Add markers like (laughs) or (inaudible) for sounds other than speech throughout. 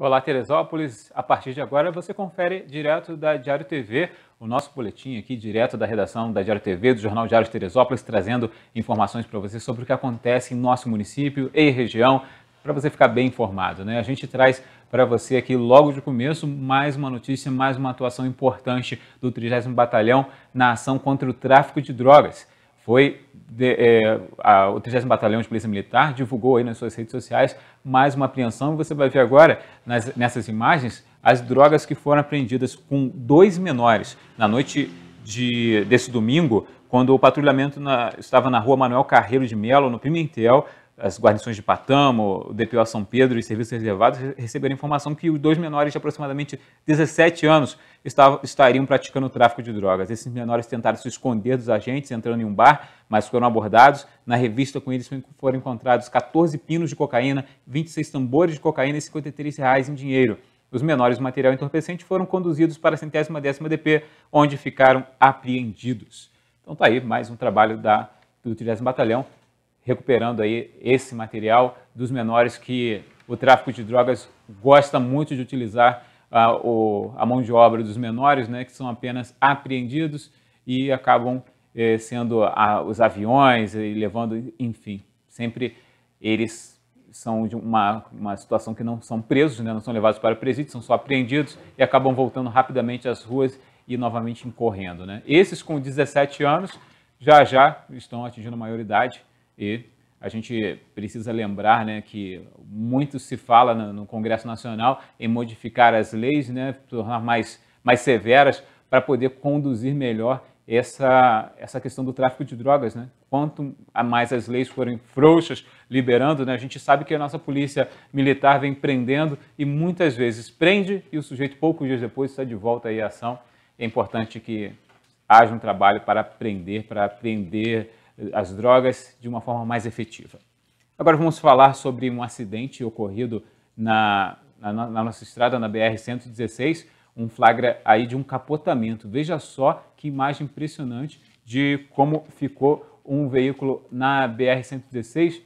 Olá, Teresópolis. A partir de agora você confere direto da Diário TV, o nosso boletim aqui, direto da redação da Diário TV, do Jornal Diário de Teresópolis, trazendo informações para você sobre o que acontece em nosso município e região, para você ficar bem informado. Né? A gente traz para você aqui logo de começo mais uma notícia, mais uma atuação importante do 30 Batalhão na ação contra o tráfico de drogas foi de, é, a, o 30 Batalhão de Polícia Militar divulgou aí nas suas redes sociais mais uma apreensão. Você vai ver agora nas, nessas imagens as drogas que foram apreendidas com dois menores na noite de, desse domingo, quando o patrulhamento na, estava na rua Manuel Carreiro de Melo, no Pimentel, as guarnições de Patamo, o DPO São Pedro e serviços reservados receberam informação que os dois menores de aproximadamente 17 anos estavam, estariam praticando tráfico de drogas. Esses menores tentaram se esconder dos agentes entrando em um bar, mas foram abordados. Na revista com eles foram encontrados 14 pinos de cocaína, 26 tambores de cocaína e 53 reais em dinheiro. Os menores material entorpecente foram conduzidos para a centésima décima DP, onde ficaram apreendidos. Então tá aí mais um trabalho da, do 30 Batalhão recuperando aí esse material dos menores que o tráfico de drogas gosta muito de utilizar a, ah, o, a mão de obra dos menores, né, que são apenas apreendidos e acabam eh, sendo a, ah, os aviões e levando, enfim, sempre eles são de uma, uma situação que não são presos, né, não são levados para o presídio, são só apreendidos e acabam voltando rapidamente às ruas e novamente incorrendo. Né? Esses com 17 anos já já estão atingindo a maioridade e a gente precisa lembrar né, que muito se fala no, no Congresso Nacional em modificar as leis, né, tornar mais, mais severas para poder conduzir melhor essa, essa questão do tráfico de drogas. Né? Quanto mais as leis forem frouxas, liberando, né, a gente sabe que a nossa polícia militar vem prendendo e muitas vezes prende e o sujeito, poucos dias depois, está de volta aí à ação. É importante que haja um trabalho para prender, para aprender as drogas de uma forma mais efetiva. Agora vamos falar sobre um acidente ocorrido na, na, na nossa estrada, na BR-116, um flagra aí de um capotamento. Veja só que imagem impressionante de como ficou um veículo na BR-116,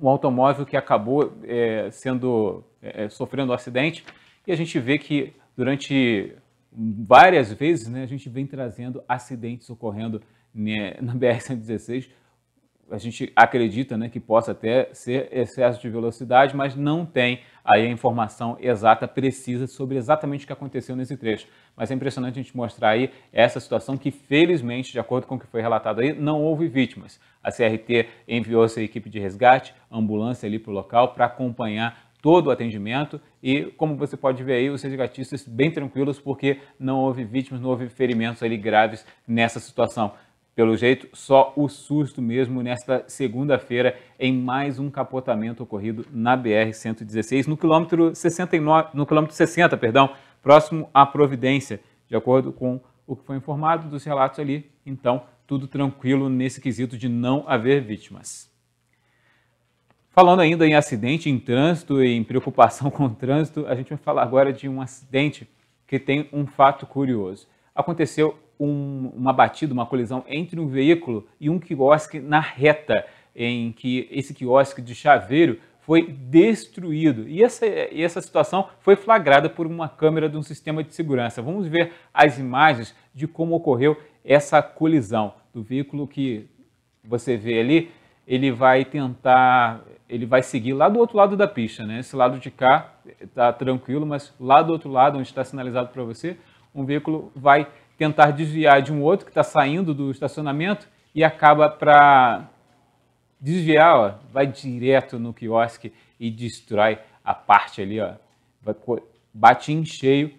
um automóvel que acabou é, sendo é, sofrendo um acidente. E a gente vê que durante várias vezes né, a gente vem trazendo acidentes ocorrendo né, na BR-116, a gente acredita né, que possa até ser excesso de velocidade, mas não tem aí a informação exata, precisa, sobre exatamente o que aconteceu nesse trecho. Mas é impressionante a gente mostrar aí essa situação que, felizmente, de acordo com o que foi relatado aí, não houve vítimas. A CRT enviou sua equipe de resgate, ambulância ali para o local para acompanhar todo o atendimento e, como você pode ver aí, os resgatistas bem tranquilos porque não houve vítimas, não houve ferimentos ali graves nessa situação. Pelo jeito, só o susto mesmo nesta segunda-feira em mais um capotamento ocorrido na BR 116 no quilômetro 69, no quilômetro 60, perdão, próximo à Providência, de acordo com o que foi informado dos relatos ali. Então, tudo tranquilo nesse quesito de não haver vítimas. Falando ainda em acidente em trânsito e em preocupação (laughs) com o trânsito, a gente vai falar agora de um acidente que tem um fato curioso. Aconteceu um, uma batida, uma colisão entre um veículo e um quiosque na reta, em que esse quiosque de chaveiro foi destruído. E essa, e essa situação foi flagrada por uma câmera de um sistema de segurança. Vamos ver as imagens de como ocorreu essa colisão do veículo que você vê ali. Ele vai tentar, ele vai seguir lá do outro lado da pista, né? Esse lado de cá está tranquilo, mas lá do outro lado, onde está sinalizado para você, um veículo vai tentar desviar de um outro que está saindo do estacionamento e acaba para desviar, ó, vai direto no quiosque e destrói a parte ali, ó, bate em cheio.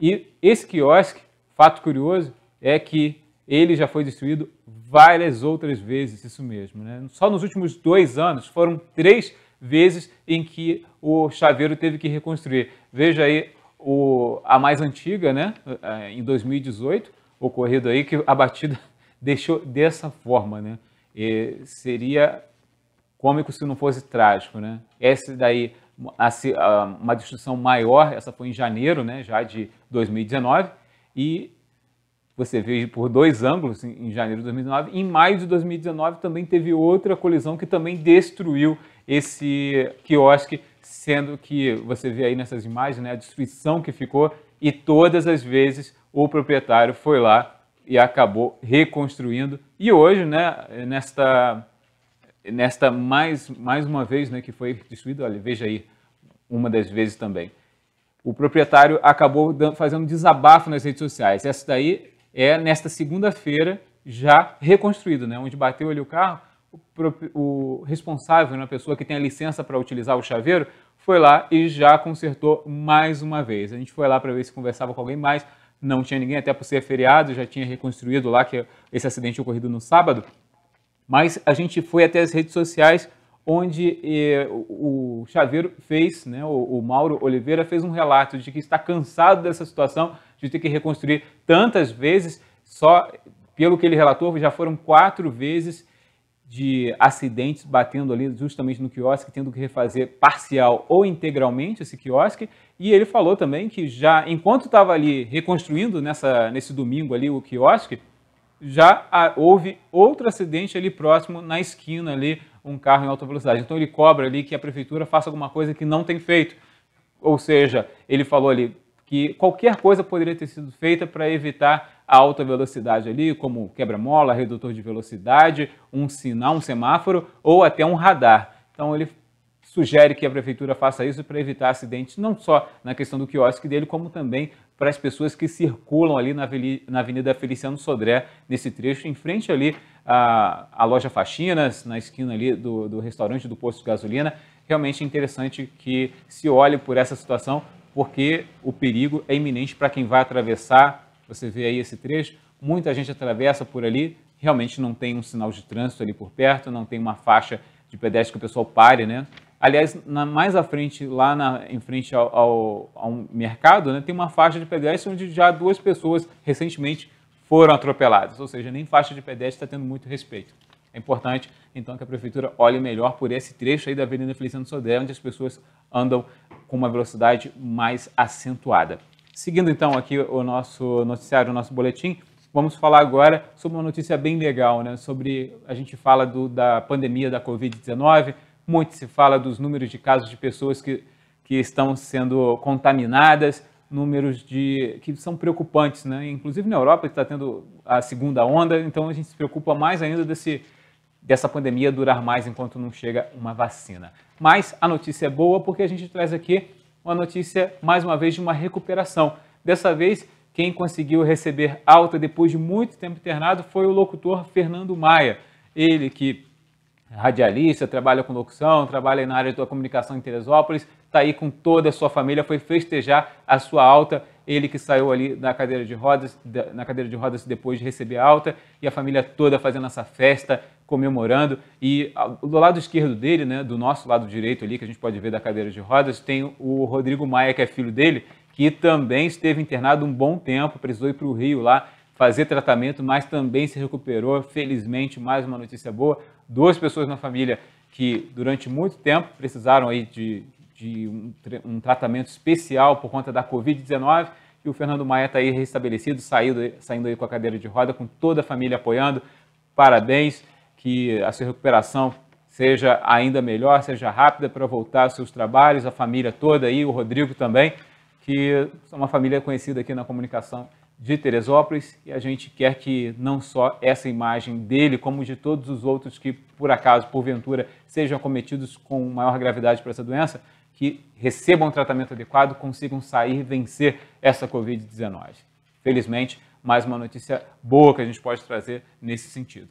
E esse quiosque, fato curioso, é que ele já foi destruído várias outras vezes, isso mesmo. Né? Só nos últimos dois anos foram três vezes em que o chaveiro teve que reconstruir. Veja aí o, a mais antiga, né, é, em 2018, ocorrido aí, que a batida (laughs) deixou dessa forma, né? E seria cômico se não fosse trágico, né? Essa daí, uma destruição maior, essa foi em janeiro, né, já de 2019, e você vê por dois ângulos, em janeiro de 2019, em maio de 2019 também teve outra colisão que também destruiu esse quiosque sendo que você vê aí nessas imagens né, a destruição que ficou e todas as vezes o proprietário foi lá e acabou reconstruindo. E hoje, né, nesta, nesta mais, mais uma vez né, que foi destruído olha, veja aí, uma das vezes também. O proprietário acabou fazendo desabafo nas redes sociais. Essa daí é nesta segunda-feira já reconstruída, né, onde bateu ali o carro, o responsável, né, a pessoa que tem a licença para utilizar o chaveiro, foi lá e já consertou mais uma vez. A gente foi lá para ver se conversava com alguém mais, não tinha ninguém, até por ser feriado, já tinha reconstruído lá que esse acidente ocorrido no sábado. Mas a gente foi até as redes sociais, onde eh, o, o chaveiro fez, né, o, o Mauro Oliveira fez um relato de que está cansado dessa situação, de ter que reconstruir tantas vezes, só pelo que ele relatou, já foram quatro vezes de acidentes batendo ali justamente no quiosque, tendo que refazer parcial ou integralmente esse quiosque. E ele falou também que já, enquanto estava ali reconstruindo nessa, nesse domingo ali o quiosque, já ah, houve outro acidente ali próximo na esquina ali, um carro em alta velocidade. Então ele cobra ali que a prefeitura faça alguma coisa que não tem feito. Ou seja, ele falou ali que qualquer coisa poderia ter sido feita para evitar a alta velocidade ali, como quebra-mola, redutor de velocidade, um sinal, um semáforo ou até um radar. Então ele sugere que a prefeitura faça isso para evitar acidentes, não só na questão do quiosque dele, como também para as pessoas que circulam ali na Avenida Feliciano Sodré, nesse trecho, em frente ali à, à loja Faxinas, na esquina ali do, do restaurante do posto de gasolina. Realmente é interessante que se olhe por essa situação, porque o perigo é iminente para quem vai atravessar você vê aí esse trecho, muita gente atravessa por ali, realmente não tem um sinal de trânsito ali por perto, não tem uma faixa de pedestre que o pessoal pare, né? Aliás, na, mais à frente, lá na, em frente ao, ao, ao mercado, né, tem uma faixa de pedestre onde já duas pessoas recentemente foram atropeladas, ou seja, nem faixa de pedestre está tendo muito respeito. É importante, então, que a prefeitura olhe melhor por esse trecho aí da Avenida Feliciano Sodré, onde as pessoas andam com uma velocidade mais acentuada. Seguindo então aqui o nosso noticiário, o nosso boletim, vamos falar agora sobre uma notícia bem legal, né? Sobre a gente fala do, da pandemia da Covid-19, muito se fala dos números de casos de pessoas que, que estão sendo contaminadas, números de que são preocupantes, né? Inclusive na Europa está tendo a segunda onda, então a gente se preocupa mais ainda desse dessa pandemia durar mais enquanto não chega uma vacina. Mas a notícia é boa porque a gente traz aqui uma notícia mais uma vez de uma recuperação. Dessa vez, quem conseguiu receber alta depois de muito tempo internado foi o locutor Fernando Maia. Ele que é radialista, trabalha com locução, trabalha na área da comunicação em Teresópolis, está aí com toda a sua família, foi festejar a sua alta. Ele que saiu ali na cadeira de rodas, na cadeira de rodas depois de receber a alta, e a família toda fazendo essa festa, comemorando. E do lado esquerdo dele, né, do nosso lado direito ali, que a gente pode ver da cadeira de rodas, tem o Rodrigo Maia, que é filho dele, que também esteve internado um bom tempo, precisou ir para o Rio lá fazer tratamento, mas também se recuperou. Felizmente, mais uma notícia boa: duas pessoas na família que durante muito tempo precisaram aí de de um, um tratamento especial por conta da Covid-19 e o Fernando Maia está aí restabelecido, saindo, saindo aí com a cadeira de roda, com toda a família apoiando. Parabéns, que a sua recuperação seja ainda melhor, seja rápida para voltar aos seus trabalhos, a família toda aí, o Rodrigo também, que é uma família conhecida aqui na comunicação de Teresópolis e a gente quer que não só essa imagem dele, como de todos os outros que, por acaso, porventura, sejam cometidos com maior gravidade por essa doença, que recebam um tratamento adequado consigam sair e vencer essa Covid-19. Felizmente, mais uma notícia boa que a gente pode trazer nesse sentido.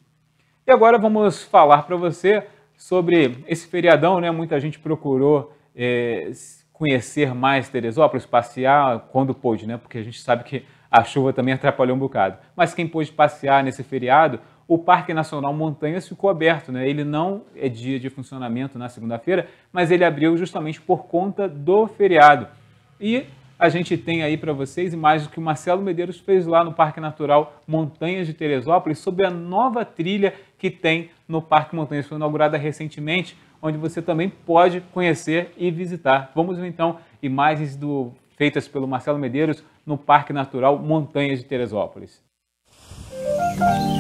E agora vamos falar para você sobre esse feriadão, né? Muita gente procurou é, conhecer mais Teresópolis, passear quando pôde, né? Porque a gente sabe que a chuva também atrapalhou um bocado. Mas quem pôde passear nesse feriado o Parque Nacional Montanhas ficou aberto. Né? Ele não é dia de funcionamento na segunda-feira, mas ele abriu justamente por conta do feriado. E a gente tem aí para vocês imagens que o Marcelo Medeiros fez lá no Parque Natural Montanhas de Teresópolis sobre a nova trilha que tem no Parque Montanhas, foi inaugurada recentemente, onde você também pode conhecer e visitar. Vamos ver então imagens do, feitas pelo Marcelo Medeiros no Parque Natural Montanhas de Teresópolis. Música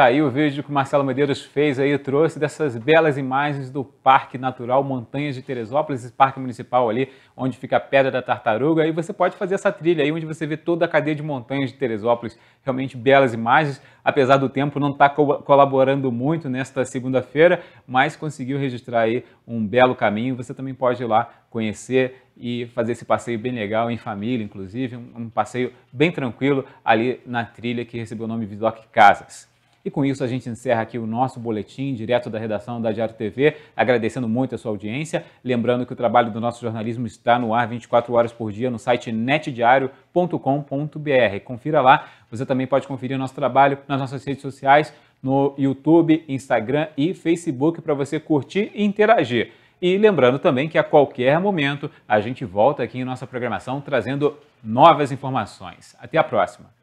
Tá aí o vídeo que o Marcelo Medeiros fez aí, trouxe dessas belas imagens do Parque Natural Montanhas de Teresópolis, esse parque municipal ali, onde fica a Pedra da Tartaruga. E você pode fazer essa trilha aí, onde você vê toda a cadeia de montanhas de Teresópolis. Realmente belas imagens, apesar do tempo não estar tá co colaborando muito nesta segunda-feira, mas conseguiu registrar aí um belo caminho. Você também pode ir lá conhecer e fazer esse passeio bem legal em família, inclusive, um, um passeio bem tranquilo ali na trilha que recebeu o nome Vidoc Casas. E com isso a gente encerra aqui o nosso boletim direto da redação da Diário TV, agradecendo muito a sua audiência. Lembrando que o trabalho do nosso jornalismo está no ar 24 horas por dia no site netdiario.com.br. Confira lá. Você também pode conferir nosso trabalho nas nossas redes sociais, no YouTube, Instagram e Facebook para você curtir e interagir. E lembrando também que a qualquer momento a gente volta aqui em nossa programação trazendo novas informações. Até a próxima!